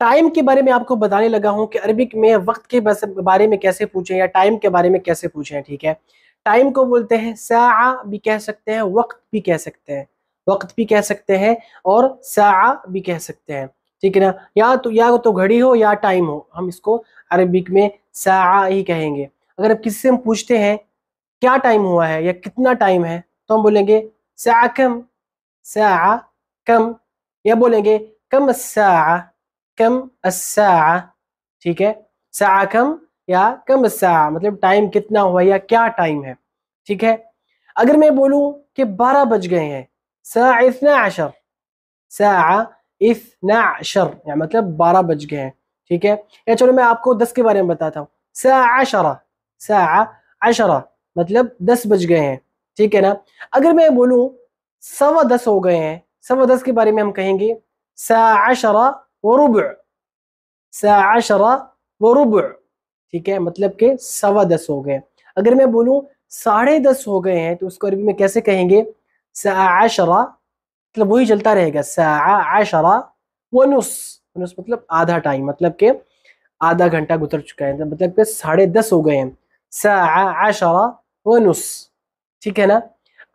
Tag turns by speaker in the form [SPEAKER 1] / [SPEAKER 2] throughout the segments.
[SPEAKER 1] time के बारे में आपको बताने लगा हूं कि अरबिक में वक्त के बारे में कैसे पूछें या टाइम के बारे में कैसे पूछें ठीक है टाइम को बोलते हैं सा भी कह सकते हैं वक्त भी कह सकते हैं वक्त भी कह सकते हैं और सा भी कह सकते हैं ठीक है ना या तो या तो घड़ी हो या टाइम हो हम इसको अरबिक में सा ही कहेंगे अगर आप किसी से हम पूछते हैं क्या टाइम हुआ है या कितना टाइम है तो हम बोलेंगे सा कम सा कम या बोलेंगे कम सा कम असा ठीक है सा कम या कम सा मतलब टाइम कितना हुआ या क्या टाइम है ठीक है अगर मैं बोलूं कि बारह बज गए हैं सा इतना अशर सा इतना अशर या मतलब बारह बज गए हैं ठीक है या चलो मैं आपको दस के बारे में बताता हूँ सा अशरा सा अशरा मतलब दस बज गए हैं ठीक है ना अगर मैं बोलूं सवा दस हो गए हैं सवा दस के बारे में हम कहेंगे सा अशरा वरुब आशरा वरुब ठीक है मतलब के सवा दस हो गए अगर मैं बोलूं साढ़े दस हो गए हैं तो उसको अरबी में कैसे कहेंगे साशरा मतलब वही चलता रहेगा साशरा वनुस वनुस मतलब आधा टाइम मतलब के आधा घंटा गुजर चुका है मतलब के साढ़े दस हो गए हैं साशरा वनुस ठीक है ना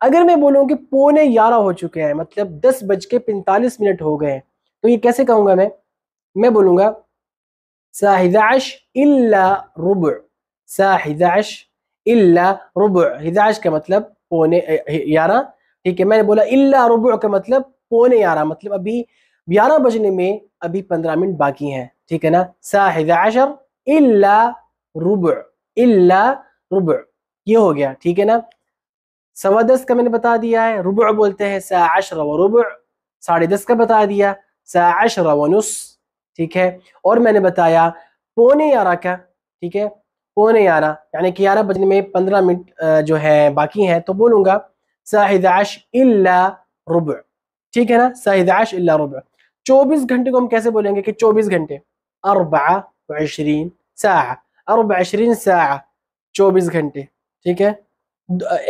[SPEAKER 1] अगर मैं बोलूं कि पौने ग्यारह हो चुके हैं मतलब दस बज के पैंतालीस मिनट हो गए हैं तो ये कैसे कहूँगा मैं मैं बोलूंगा साहिदाश इल्ला रुब साहिदाश इल्ला रुब हिदाश का मतलब पौने ग्यारह ठीक है मैंने बोला इल्ला रुब का मतलब पौने ग्यारह मतलब अभी ग्यारह बजने में अभी पंद्रह मिनट बाकी हैं ठीक है ना साहिदाशर इल्ला रुब इल्ला रुब ये हो गया ठीक है ना सवा दस का मैंने बता दिया है रुब बोलते हैं साढ़े दस का बता दिया साशर व ठीक है और मैंने बताया पौने ग्यारह का ठीक है पौने ग्यारह यानी कि ग्यारह बजने में पंद्रह मिनट जो है बाकी हैं तो बोलूंगा साहिदाश इल्ला रुब ठीक है ना साहिदाश इल्ला रुब चौबीस घंटे को हम कैसे बोलेंगे कि चौबीस घंटे अरबा अरबाशरीन सा अरबाशरीन सा चौबीस घंटे ठीक है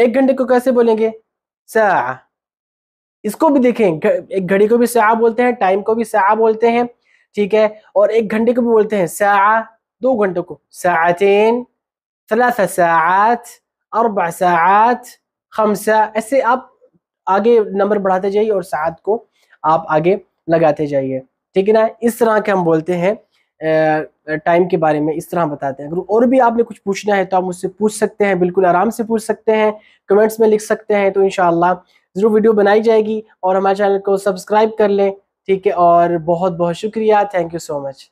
[SPEAKER 1] एक घंटे को कैसे बोलेंगे सा इसको भी देखें एक घड़ी को भी सा बोलते हैं टाइम को भी सा बोलते हैं ठीक है और एक घंटे को भी बोलते हैं सा दो घंटों को सातेन सलासा सात और बात खमसा ऐसे आप आगे नंबर बढ़ाते जाइए और सात को आप आगे लगाते जाइए ठीक है ना इस तरह के हम बोलते हैं टाइम के बारे में इस तरह बताते हैं अगर और भी आपने कुछ पूछना है तो आप मुझसे पूछ सकते हैं बिल्कुल आराम से पूछ सकते हैं कमेंट्स में लिख सकते हैं तो इन ज़रूर वीडियो बनाई जाएगी और हमारे चैनल को सब्सक्राइब कर लें ठीक है और बहुत बहुत शुक्रिया थैंक यू सो मच